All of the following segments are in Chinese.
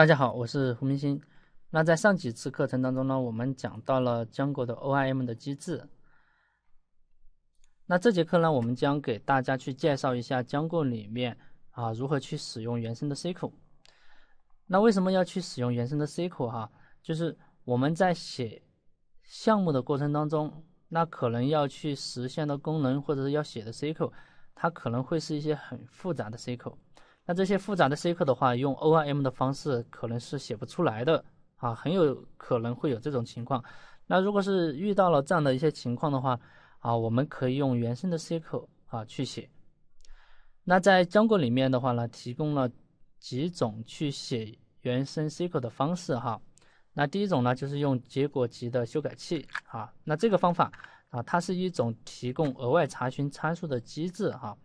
大家好，我是胡明星。那在上几次课程当中呢，我们讲到了浆果的 O I M 的机制。那这节课呢，我们将给大家去介绍一下浆果里面啊如何去使用原生的 C Q。那为什么要去使用原生的 C Q 哈？就是我们在写项目的过程当中，那可能要去实现的功能或者是要写的 C Q，它可能会是一些很复杂的 C Q。那这些复杂的 SQL 的话，用 ORM 的方式可能是写不出来的啊，很有可能会有这种情况。那如果是遇到了这样的一些情况的话，啊，我们可以用原生的 SQL 啊去写。那在 Django 里面的话呢，提供了几种去写原生 SQL 的方式哈。那第一种呢，就是用结果集的修改器啊，那这个方法啊，它是一种提供额外查询参数的机制哈。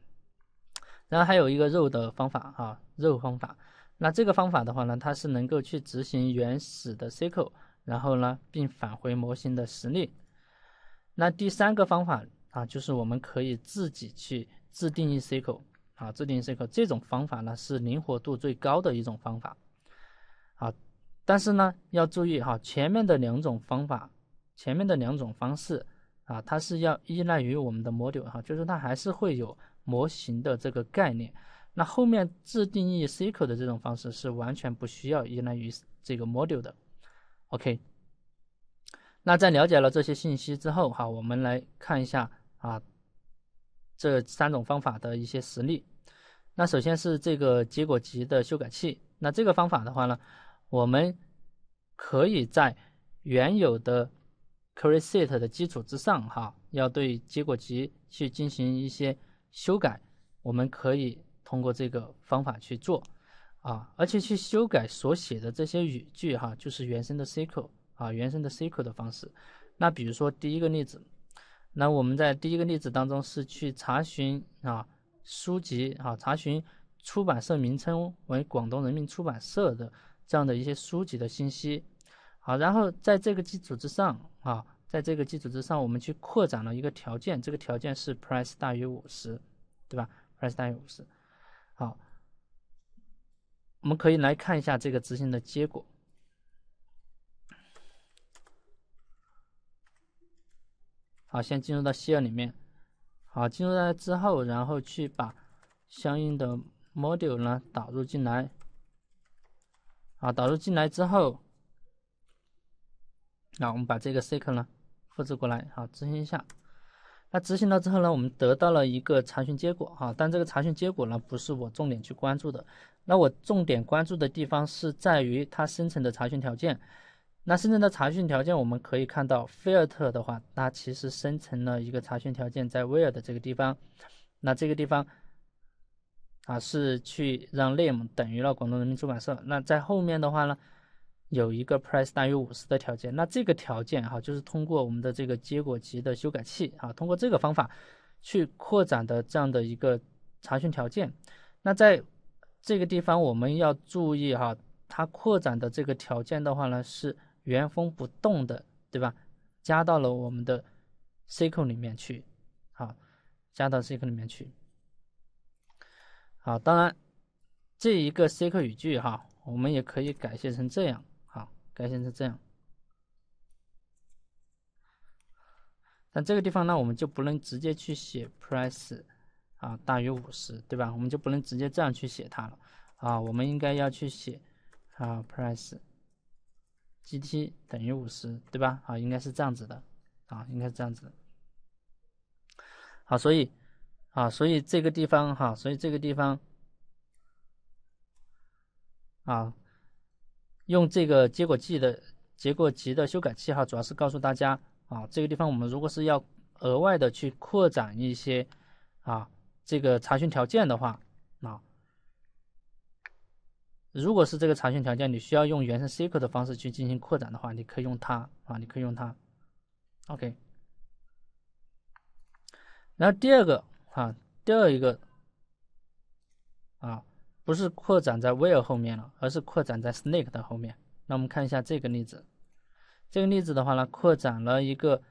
然后还有一个肉的方法哈，肉方法，那这个方法的话呢，它是能够去执行原始的 c q l 然后呢，并返回模型的实例。那第三个方法啊，就是我们可以自己去自定义 c q l 啊，自定义 c q l 这种方法呢，是灵活度最高的一种方法啊。但是呢，要注意哈，前面的两种方法，前面的两种方式。啊，它是要依赖于我们的 module 哈，就是它还是会有模型的这个概念。那后面自定义 c q l 的这种方式是完全不需要依赖于这个 module 的。OK，那在了解了这些信息之后哈，我们来看一下啊这三种方法的一些实例。那首先是这个结果集的修改器，那这个方法的话呢，我们可以在原有的。Query Set 的基础之上，哈，要对结果集去进行一些修改，我们可以通过这个方法去做，啊，而且去修改所写的这些语句，哈，就是原生的 SQL，啊，原生的 SQL 的方式。那比如说第一个例子，那我们在第一个例子当中是去查询啊书籍，啊查询出版社名称为广东人民出版社的这样的一些书籍的信息。好，然后在这个基础之上啊，在这个基础之上，我们去扩展了一个条件，这个条件是 price 大于五十，对吧？price 大于五十。好，我们可以来看一下这个执行的结果。好，先进入到 s h 里面。好，进入到之后，然后去把相应的 module 呢导入进来。啊，导入进来之后。那我们把这个 SQL 呢复制过来，好执行一下。那执行了之后呢，我们得到了一个查询结果，哈。但这个查询结果呢，不是我重点去关注的。那我重点关注的地方是在于它生成的查询条件。那生成的查询条件，我们可以看到，filter 的话，它其实生成了一个查询条件，在 where 的这个地方。那这个地方，啊，是去让 name 等于了广东人民出版社。那在后面的话呢？有一个 price 大于五十的条件，那这个条件哈，就是通过我们的这个结果集的修改器啊，通过这个方法去扩展的这样的一个查询条件。那在这个地方我们要注意哈，它扩展的这个条件的话呢，是原封不动的，对吧？加到了我们的 SQL 里面去，好，加到 SQL 里面去。好，当然这一个 SQL 语句哈，我们也可以改写成这样。改成是这样，但这个地方呢，我们就不能直接去写 price 啊大于五十，对吧？我们就不能直接这样去写它了啊，我们应该要去写啊 price gt 等于五十，对吧？啊，应该是这样子的啊，应该是这样子的。好，所以啊，所以这个地方哈，所以这个地方啊。用这个结果记的结果集的修改器哈，主要是告诉大家啊，这个地方我们如果是要额外的去扩展一些啊这个查询条件的话啊，如果是这个查询条件，你需要用原生 SQL 的方式去进行扩展的话，你可以用它啊，你可以用它。OK，然后第二个啊，第二一个啊。不是扩展在 where 后面了，而是扩展在 snake 的后面。那我们看一下这个例子，这个例子的话呢，扩展了一个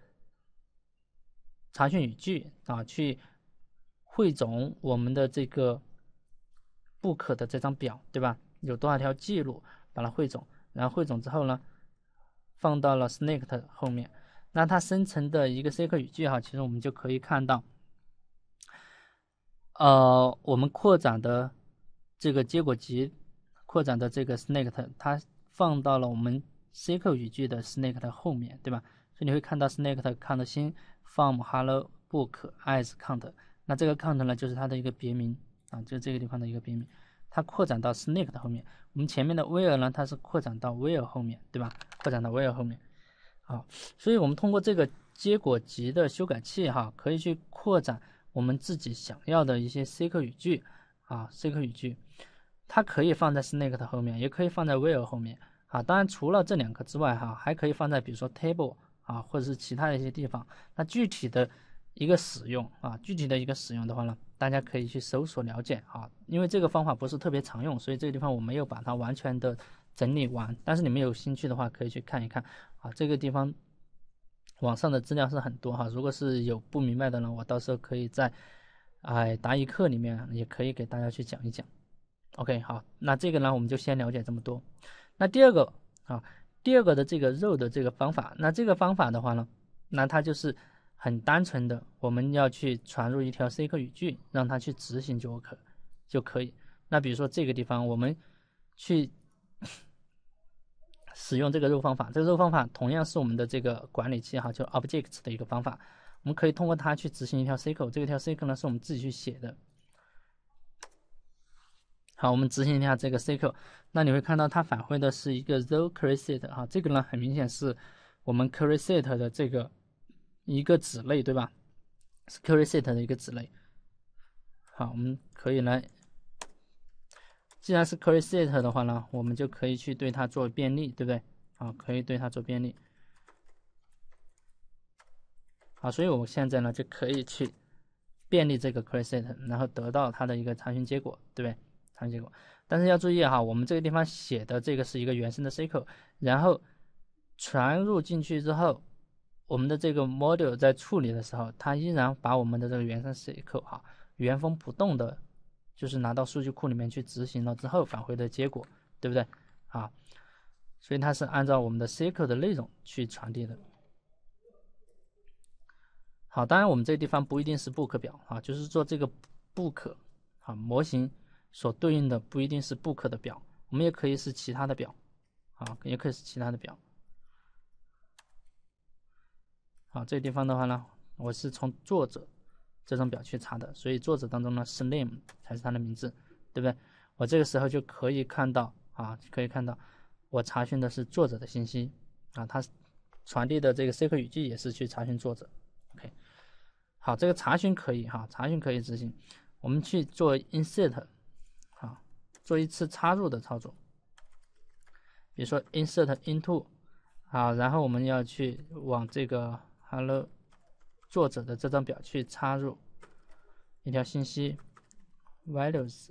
查询语句啊，去汇总我们的这个 book 的这张表，对吧？有多少条记录，把它汇总，然后汇总之后呢，放到了 snake 的后面。那它生成的一个 SQL 语句哈，其实我们就可以看到，呃，我们扩展的。这个结果集扩展的这个 snake，它放到了我们 SQL 语句的 snake 的后面对吧？所以你会看到 snake count 新 form hello book as count，那这个 count 呢就是它的一个别名啊，就这个地方的一个别名，它扩展到 snake 的后面。我们前面的 w h e r e 呢，它是扩展到 w h e r e 后面对吧？扩展到 w h e r e 后面。好，所以我们通过这个结果集的修改器哈，可以去扩展我们自己想要的一些 SQL 语句。啊，SQL 语句，它可以放在 s n a k e 的后面，也可以放在 WHERE 后面。啊，当然除了这两个之外，哈，还可以放在比如说 Table 啊，或者是其他的一些地方。那具体的一个使用啊，具体的一个使用的话呢，大家可以去搜索了解啊。因为这个方法不是特别常用，所以这个地方我没有把它完全的整理完。但是你们有兴趣的话，可以去看一看啊。这个地方网上的资料是很多哈。如果是有不明白的呢，我到时候可以在。哎，答疑课里面也可以给大家去讲一讲。OK，好，那这个呢，我们就先了解这么多。那第二个啊，第二个的这个肉的这个方法，那这个方法的话呢，那它就是很单纯的，我们要去传入一条 C++ 语句，让它去执行就 OK，就可以。那比如说这个地方，我们去 使用这个肉方法，这个肉方法同样是我们的这个管理器哈，就 Objects 的一个方法。我们可以通过它去执行一条 SQL，这个条 SQL 呢是我们自己去写的。好，我们执行一下这个 SQL，那你会看到它返回的是一个 RowCursor，啊，这个呢很明显是我们 Cursor 的这个一个子类，对吧？Cursor 的一个子类。好，我们可以来，既然是 Cursor 的话呢，我们就可以去对它做便利，对不对？啊，可以对它做便利。啊，所以我现在呢就可以去便利这个 c r e a set，然后得到它的一个查询结果，对不对？查询结果，但是要注意哈，我们这个地方写的这个是一个原生的 SQL，然后传入进去之后，我们的这个 module 在处理的时候，它依然把我们的这个原生 SQL 哈原封不动的，就是拿到数据库里面去执行了之后返回的结果，对不对？啊，所以它是按照我们的 SQL 的内容去传递的。好，当然我们这个地方不一定是 book 表啊，就是做这个 book 啊模型所对应的不一定是 book 的表，我们也可以是其他的表，啊，也可以是其他的表。好，这个地方的话呢，我是从作者这张表去查的，所以作者当中呢是 name 才是他的名字，对不对？我这个时候就可以看到啊，可以看到我查询的是作者的信息啊，他传递的这个 SQL 语句也是去查询作者，OK。好，这个查询可以哈，查询可以执行。我们去做 insert，好，做一次插入的操作。比如说 insert into，好，然后我们要去往这个 hello 作者的这张表去插入一条信息 values，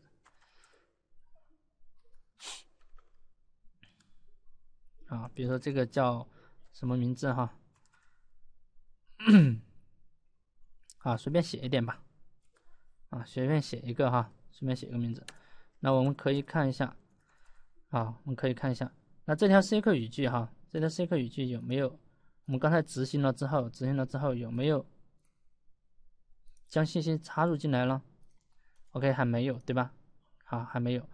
啊，比如说这个叫什么名字哈？啊，随便写一点吧，啊，随便写一个哈，随便写一个名字。那我们可以看一下，啊，我们可以看一下，那这条 SQL 语句哈，这条 SQL 语句有没有我们刚才执行了之后，执行了之后有没有将信息插入进来了？OK，还没有对吧？啊，还没有。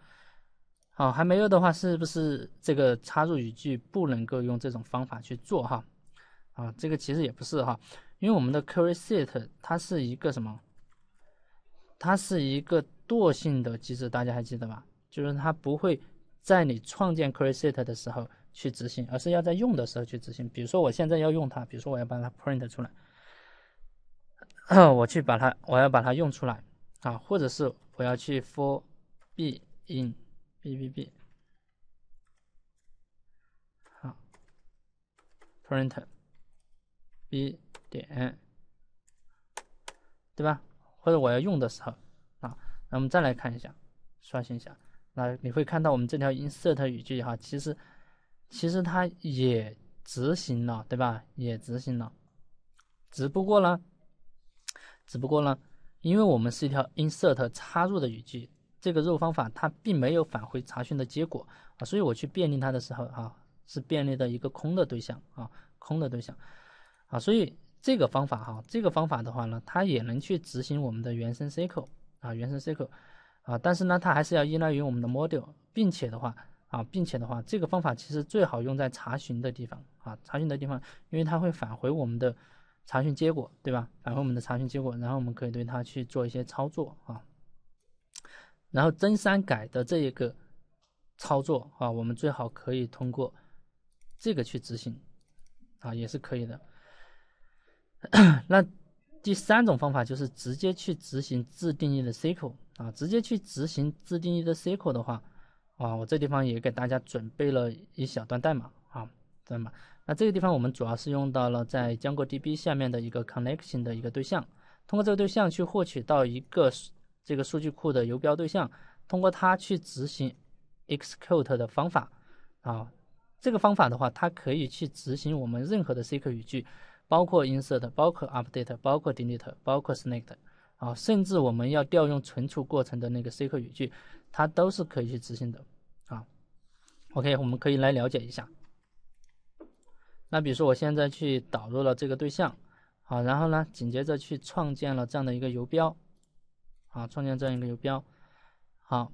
好，还没有的话，是不是这个插入语句不能够用这种方法去做哈？啊，这个其实也不是哈。因为我们的 c u r i set 它是一个什么？它是一个惰性的机制，大家还记得吧？就是它不会在你创建 c u r i set 的时候去执行，而是要在用的时候去执行。比如说我现在要用它，比如说我要把它 print 出来，我去把它，我要把它用出来啊，或者是我要去 for b in b b b 好 print b 点，对吧？或者我要用的时候啊，那我们再来看一下，刷新一下，那你会看到我们这条 insert 语句哈，其实其实它也执行了，对吧？也执行了，只不过呢，只不过呢，因为我们是一条 insert 插入的语句，这个肉方法它并没有返回查询的结果啊，所以我去便利它的时候啊，是便利的一个空的对象啊，空的对象啊，所以。这个方法哈，这个方法的话呢，它也能去执行我们的原生 SQL 啊，原生 SQL 啊，但是呢，它还是要依赖于我们的 module，并且的话啊，并且的话，这个方法其实最好用在查询的地方啊，查询的地方，因为它会返回我们的查询结果，对吧？返回我们的查询结果，然后我们可以对它去做一些操作啊。然后增删改的这一个操作啊，我们最好可以通过这个去执行啊，也是可以的。那第三种方法就是直接去执行自定义的 SQL 啊，直接去执行自定义的 SQL 的话啊，我这地方也给大家准备了一小段代码啊，代码。那这个地方我们主要是用到了在 m 过 n g o d b 下面的一个 Connection 的一个对象，通过这个对象去获取到一个这个数据库的游标对象，通过它去执行 execute 的方法啊，这个方法的话，它可以去执行我们任何的 SQL 语句。包括 insert，包括 update，包括 delete，包括 select，啊，甚至我们要调用存储过程的那个 SQL 语句，它都是可以去执行的，啊，OK，我们可以来了解一下。那比如说我现在去导入了这个对象，好，然后呢，紧接着去创建了这样的一个游标，啊，创建这样一个游标，好，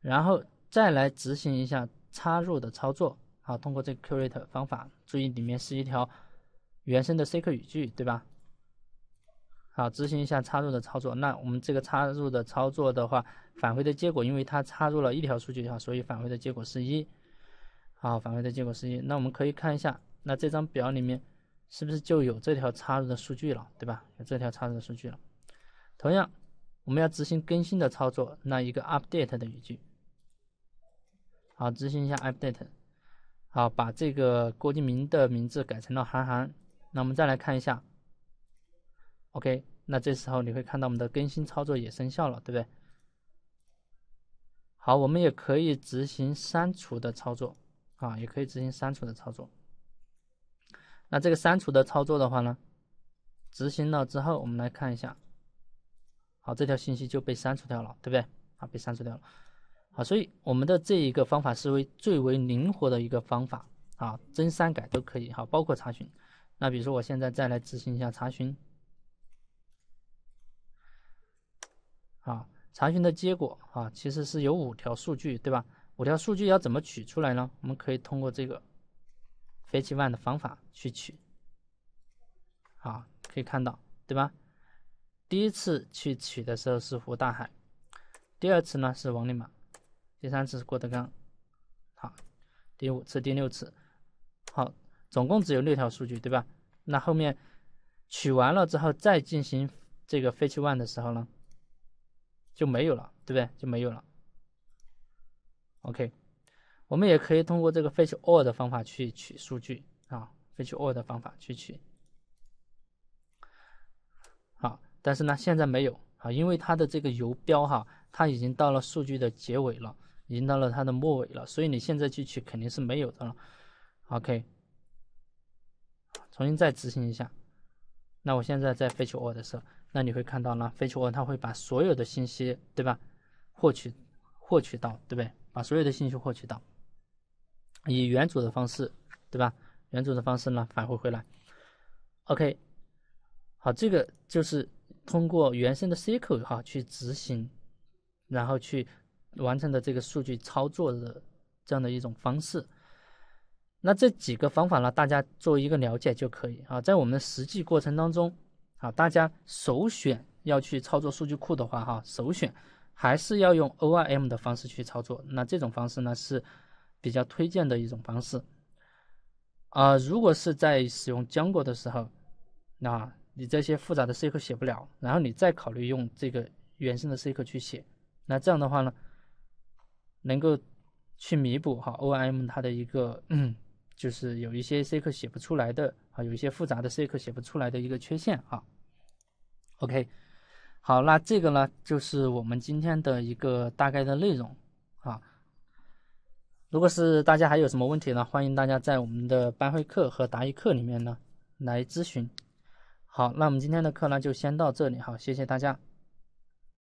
然后再来执行一下插入的操作，啊，通过这个 c r a t e 方法，注意里面是一条。原生的 SQL 语句，对吧？好，执行一下插入的操作。那我们这个插入的操作的话，返回的结果，因为它插入了一条数据话，所以返回的结果是一。好，返回的结果是一。那我们可以看一下，那这张表里面是不是就有这条插入的数据了，对吧？有这条插入的数据了。同样，我们要执行更新的操作，那一个 UPDATE 的语句。好，执行一下 UPDATE。好，把这个郭敬明的名字改成了韩寒。那我们再来看一下，OK，那这时候你会看到我们的更新操作也生效了，对不对？好，我们也可以执行删除的操作啊，也可以执行删除的操作。那这个删除的操作的话呢，执行了之后，我们来看一下，好，这条信息就被删除掉了，对不对？啊，被删除掉了。好，所以我们的这一个方法是为最为灵活的一个方法啊，增删改都可以哈，包括查询。那比如说，我现在再来执行一下查询，啊，查询的结果啊，其实是有五条数据，对吧？五条数据要怎么取出来呢？我们可以通过这个 fetch one 的方法去取，啊，可以看到，对吧？第一次去取的时候是胡大海，第二次呢是王丽玛，第三次是郭德纲，好，第五次、第六次，好。总共只有六条数据，对吧？那后面取完了之后，再进行这个 fetch one 的时候呢，就没有了，对不对？就没有了。OK，我们也可以通过这个 fetch all 的方法去取数据啊，fetch all 的方法去取。好，但是呢，现在没有啊，因为它的这个游标哈，它已经到了数据的结尾了，已经到了它的末尾了，所以你现在去取肯定是没有的了。OK。重新再执行一下，那我现在在 fetch all 的时候，那你会看到呢？fetch all 它会把所有的信息，对吧？获取获取到，对不对？把所有的信息获取到，以原主的方式，对吧？原主的方式呢，返回回来。OK，好，这个就是通过原生的 SQL 哈去执行，然后去完成的这个数据操作的这样的一种方式。那这几个方法呢，大家做一个了解就可以啊。在我们实际过程当中啊，大家首选要去操作数据库的话，哈，首选还是要用 O R M 的方式去操作。那这种方式呢，是比较推荐的一种方式。啊，如果是在使用 Django 的时候，啊，你这些复杂的 SQL 写不了，然后你再考虑用这个原生的 SQL 去写，那这样的话呢，能够去弥补哈 O R M 它的一个。嗯、就是有一些 C 课写不出来的啊，有一些复杂的 C 课写不出来的一个缺陷啊。OK，好，那这个呢就是我们今天的一个大概的内容啊。如果是大家还有什么问题呢，欢迎大家在我们的班会课和答疑课里面呢来咨询。好，那我们今天的课呢就先到这里哈，谢谢大家。